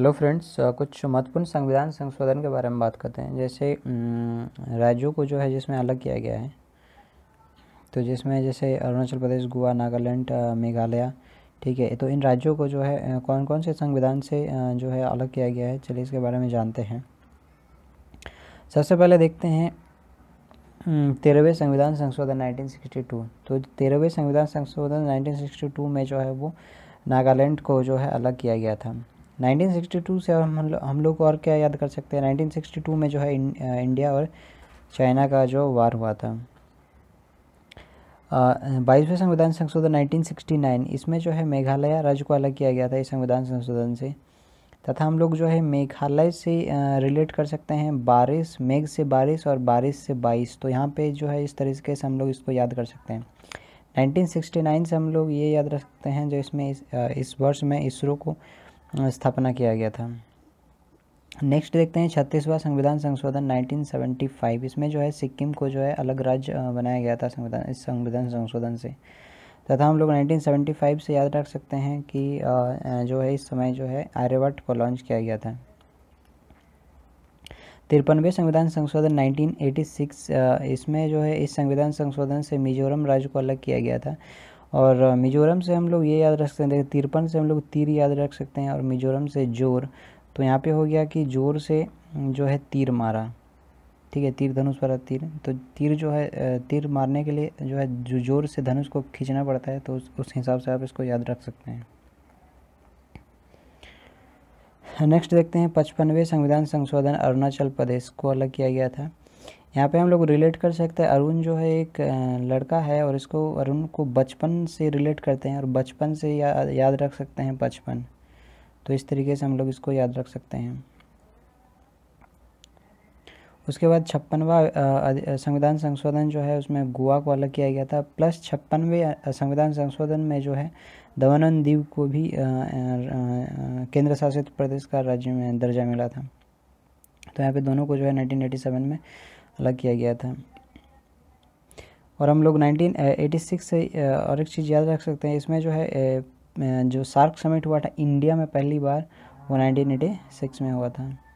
hello friends uh, कुछ महत्वपूर्ण संविधान संशोधन के बारे में बात करते हैं जैसे राज्यों को जो है जिसमें अलग किया गया है तो जिसमें जैसे अरुणाचल प्रदेश गोवा नागालैंड मेघालय ठीक है तो इन राज्यों को जो है कौन कौन से संविधान से जो है अलग किया गया है चलिए इसके बारे में जानते हैं सबसे पहले देखते हैं तेरहवें संविधान संशोधन नाइनटीन तो तेरहवें संविधान संशोधन नाइनटीन में जो है वो नागालैंड को जो है अलग किया गया था 1962 से हम हम लोग और क्या याद कर सकते हैं 1962 में जो है इं, इंडिया और चाइना का जो वार हुआ था बाईसवें संविधान संशोधन 1969 इसमें जो है मेघालय राज्य को अलग किया गया था इस संविधान संशोधन से तथा हम लोग जो है मेघालय से रिलेट कर सकते हैं बारिश मेघ से बारिश और बारिश से बाईस तो यहाँ पे जो है इस तरीके से हम लोग इसको याद कर सकते हैं 1969 से हम लोग ये याद रख सकते हैं जो इसमें इस, इस वर्ष में इसरो को स्थापना किया गया था नेक्स्ट देखते हैं छत्तीसवां संविधान संशोधन 1975 इसमें जो है सिक्किम को जो है अलग राज्य बनाया गया था संविधान इस संविधान संशोधन से तथा हम लोग 1975 से याद रख सकते हैं कि जो है इस समय जो है आर्यवट को लॉन्च किया गया था तिरपनवे संविधान संशोधन 1986 इसमें जो है इस संविधान संशोधन से मिजोरम राज्य को अलग किया गया था और मिजोरम से हम लोग ये याद रख सकते हैं देखिए तिरपन से हम लोग तीर याद रख सकते हैं और मिजोरम से जोर तो यहाँ पे हो गया कि जोर से जो है तीर मारा ठीक है तीर धनुष वाला तीर तो तीर जो है तीर मारने के लिए जो है जो जोर से धनुष को खींचना पड़ता है तो उस, उस हिसाब से आप इसको याद रख सकते हैं नेक्स्ट देखते हैं पचपनवे संविधान संशोधन अरुणाचल प्रदेश को अलग किया गया था यहाँ पे हम लोग रिलेट कर सकते हैं अरुण जो है एक लड़का है और इसको अरुण को बचपन से रिलेट करते हैं और बचपन से या, याद रख सकते हैं बचपन तो इस तरीके से हम लोग इसको याद रख सकते हैं उसके बाद छप्पनवा संविधान संशोधन जो है उसमें गोवा को अलग किया गया था प्लस छप्पनवे संविधान संशोधन में जो है दवानंद दीव को भी केंद्र शासित प्रदेश का राज्य में दर्जा मिला था तो यहाँ पे दोनों को जो है 1987 में अलग किया गया था और हम लोग 1986 से और एक चीज़ याद रख सकते हैं इसमें जो है जो सार्क समिट हुआ था इंडिया में पहली बार वो 1986 में हुआ था